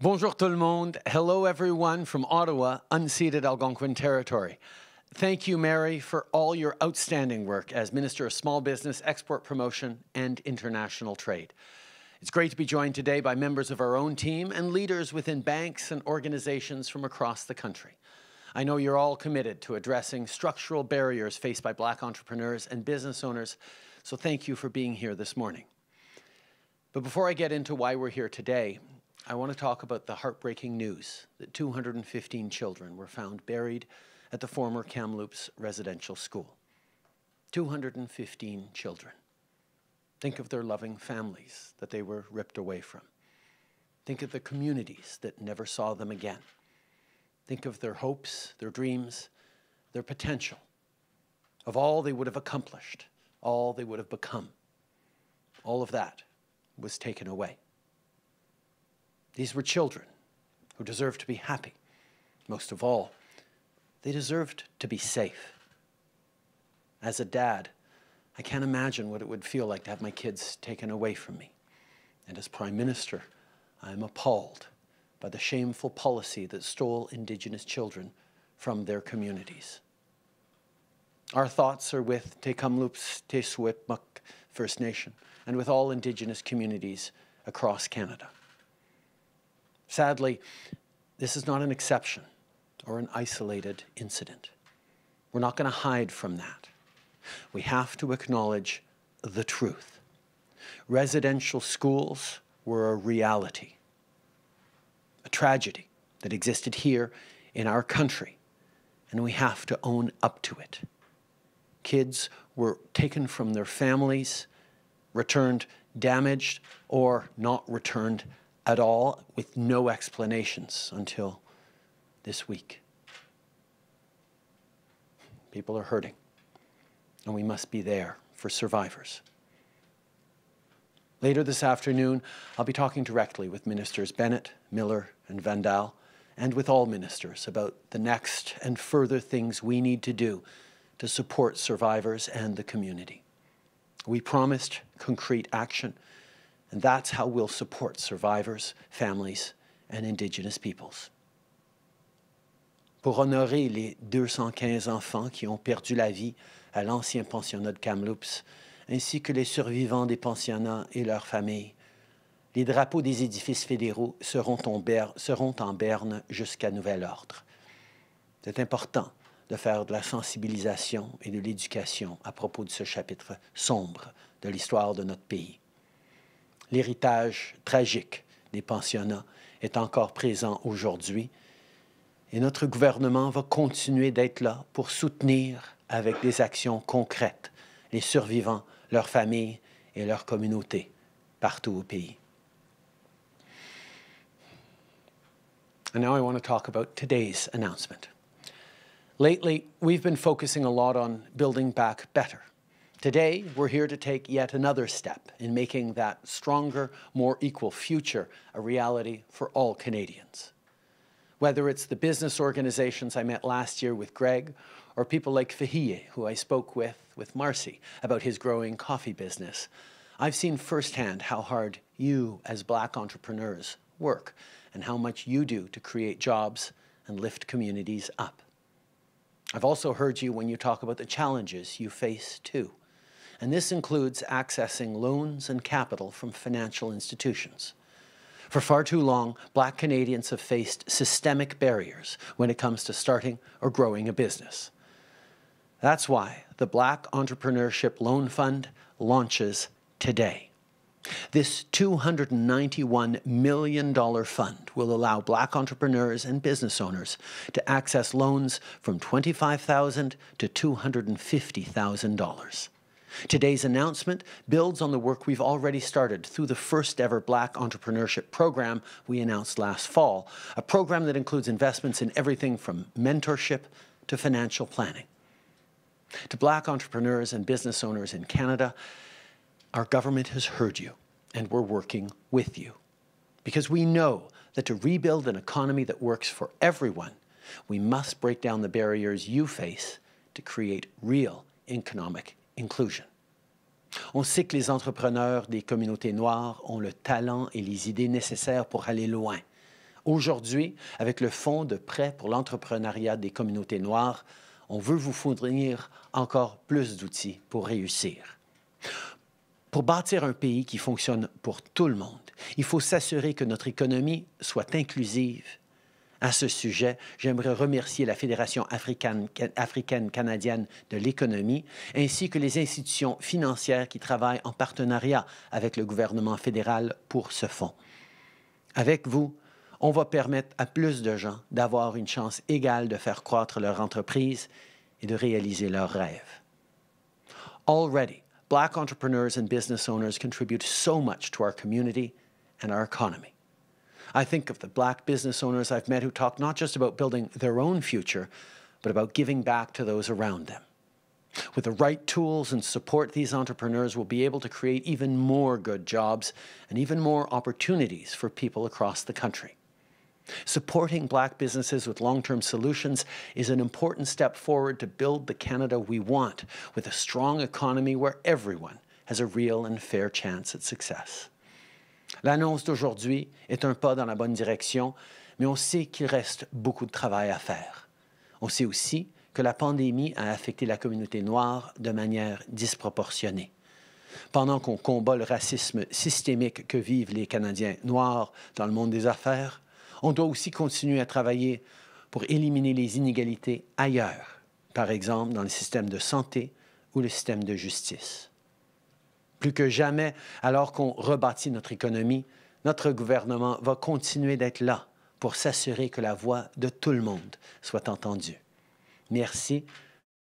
Bonjour tout le monde. Hello, everyone from Ottawa, unceded Algonquin territory. Thank you, Mary, for all your outstanding work as Minister of Small Business, Export Promotion, and International Trade. It's great to be joined today by members of our own team and leaders within banks and organizations from across the country. I know you're all committed to addressing structural barriers faced by black entrepreneurs and business owners, so thank you for being here this morning. But before I get into why we're here today, I want to talk about the heartbreaking news that 215 children were found buried at the former Kamloops residential school. 215 children. Think of their loving families that they were ripped away from. Think of the communities that never saw them again. Think of their hopes, their dreams, their potential, of all they would have accomplished, all they would have become. All of that was taken away. These were children who deserved to be happy. Most of all, they deserved to be safe. As a dad, I can't imagine what it would feel like to have my kids taken away from me. And as Prime Minister, I am appalled by the shameful policy that stole Indigenous children from their communities. Our thoughts are with Te Kamloops, First Nation, and with all Indigenous communities across Canada. Sadly, this is not an exception or an isolated incident. We're not going to hide from that. We have to acknowledge the truth. Residential schools were a reality, a tragedy that existed here in our country, and we have to own up to it. Kids were taken from their families, returned damaged, or not returned at all with no explanations until this week. People are hurting, and we must be there for survivors. Later this afternoon, I'll be talking directly with Ministers Bennett, Miller, and Vandal, and with all ministers about the next and further things we need to do to support survivors and the community. We promised concrete action And that's how we'll support survivors, families, and Indigenous peoples. Pour honorer les 215 enfants qui ont perdu la vie à l'ancien pensionnat de Kamloops, ainsi que les survivants des pensionnats et leurs familles, les drapeaux des édifices fédéraux seront seront en berne jusqu'à nouvel ordre. C'est important de faire de la sensibilisation et de l'éducation à propos de ce chapitre sombre de l'histoire de notre pays l'héritage tragique des pensionnats est encore présent aujourd'hui. Et notre gouvernement va continuer d'être là pour soutenir avec des actions concrètes les survivants, leurs familles et leurs communautés partout au pays. And now I want to talk about today's announcement. Lately, we've been focusing a lot on building back better. Today, we're here to take yet another step in making that stronger, more equal future a reality for all Canadians. Whether it's the business organizations I met last year with Greg, or people like Fahie, who I spoke with with Marcy about his growing coffee business, I've seen firsthand how hard you, as black entrepreneurs, work and how much you do to create jobs and lift communities up. I've also heard you when you talk about the challenges you face too and this includes accessing loans and capital from financial institutions. For far too long, black Canadians have faced systemic barriers when it comes to starting or growing a business. That's why the Black Entrepreneurship Loan Fund launches today. This $291 million fund will allow black entrepreneurs and business owners to access loans from $25,000 to $250,000. Today's announcement builds on the work we've already started through the first ever Black Entrepreneurship Program we announced last fall, a program that includes investments in everything from mentorship to financial planning. To Black entrepreneurs and business owners in Canada, our government has heard you and we're working with you. Because we know that to rebuild an economy that works for everyone, we must break down the barriers you face to create real economic On sait que les entrepreneurs des communautés noires ont le talent et les idées nécessaires pour aller loin. Aujourd'hui, avec le Fonds de prêt pour l'entrepreneuriat des communautés noires, on veut vous fournir encore plus d'outils pour réussir. Pour bâtir un pays qui fonctionne pour tout le monde, il faut s'assurer que notre économie soit inclusive à ce sujet, j'aimerais remercier la Fédération africaine, canadienne de l'économie ainsi que les institutions financières qui travaillent en partenariat avec le gouvernement fédéral pour ce fonds. Avec vous, on va permettre à plus de gens d'avoir une chance égale de faire croître leur entreprise et de réaliser leurs rêves. Already, black entrepreneurs and business owners contribute so much to our community and our economy. I think of the black business owners I've met who talk not just about building their own future, but about giving back to those around them. With the right tools and support, these entrepreneurs will be able to create even more good jobs and even more opportunities for people across the country. Supporting black businesses with long term solutions is an important step forward to build the Canada we want, with a strong economy where everyone has a real and fair chance at success. L'annonce d'aujourd'hui est un pas dans la bonne direction, mais on sait qu'il reste beaucoup de travail à faire. On sait aussi que la pandémie a affecté la communauté noire de manière disproportionnée. Pendant qu'on combat le racisme systémique que vivent les Canadiens noirs dans le monde des affaires, on doit aussi continuer à travailler pour éliminer les inégalités ailleurs, par exemple dans le système de santé ou le système de justice plus que jamais, alors qu'on rebâtit notre économie, notre gouvernement va continuer d'être là pour s'assurer que la voix de tout le monde soit entendue. Merci